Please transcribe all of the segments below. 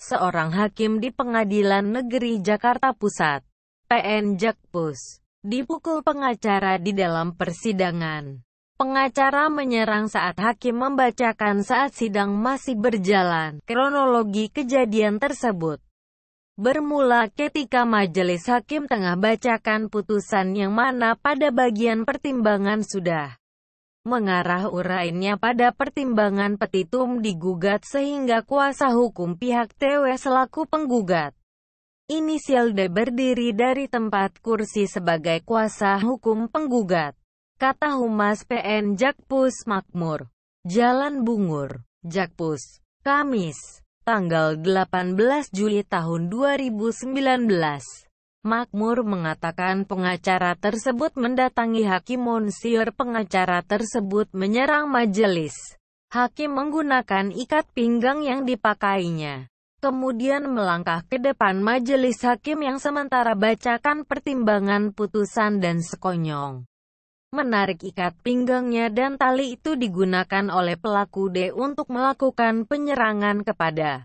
seorang hakim di Pengadilan Negeri Jakarta Pusat, PN Jakpus, dipukul pengacara di dalam persidangan. Pengacara menyerang saat hakim membacakan saat sidang masih berjalan. Kronologi kejadian tersebut bermula ketika majelis hakim tengah bacakan putusan yang mana pada bagian pertimbangan sudah mengarah urainya pada pertimbangan petitum digugat sehingga kuasa hukum pihak TW selaku penggugat. Inisial D berdiri dari tempat kursi sebagai kuasa hukum penggugat. Kata Humas PN Jakpus Makmur. Jalan Bungur, Jakpus, Kamis, tanggal 18 Juli tahun 2019. Makmur mengatakan pengacara tersebut mendatangi Hakim Monsieur. pengacara tersebut menyerang majelis. Hakim menggunakan ikat pinggang yang dipakainya. Kemudian melangkah ke depan majelis hakim yang sementara bacakan pertimbangan putusan dan sekonyong. Menarik ikat pinggangnya dan tali itu digunakan oleh pelaku D untuk melakukan penyerangan kepada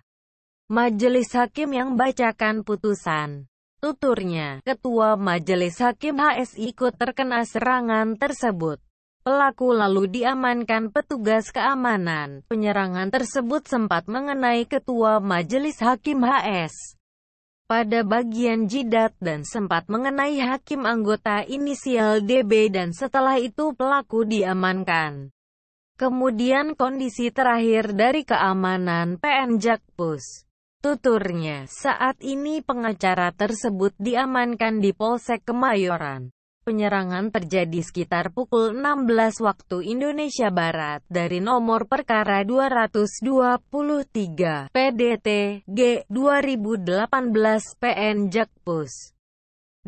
majelis hakim yang bacakan putusan. Tuturnya, Ketua Majelis Hakim HSI ikut terkena serangan tersebut. Pelaku lalu diamankan petugas keamanan. Penyerangan tersebut sempat mengenai Ketua Majelis Hakim HS pada bagian jidat dan sempat mengenai hakim anggota inisial DB dan setelah itu pelaku diamankan. Kemudian kondisi terakhir dari keamanan PN Jakpus. Tuturnya, saat ini pengacara tersebut diamankan di Polsek Kemayoran. Penyerangan terjadi sekitar pukul 16 waktu Indonesia Barat dari nomor perkara 223 PDT G 2018 PN Jakpus.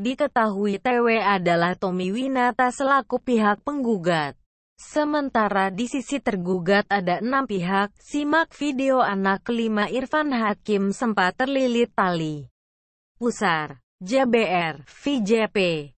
Diketahui TW adalah Tommy Winata selaku pihak penggugat. Sementara di sisi tergugat ada enam pihak, simak video anak kelima Irfan Hakim sempat terlilit tali. Pusar, JBR, VJP.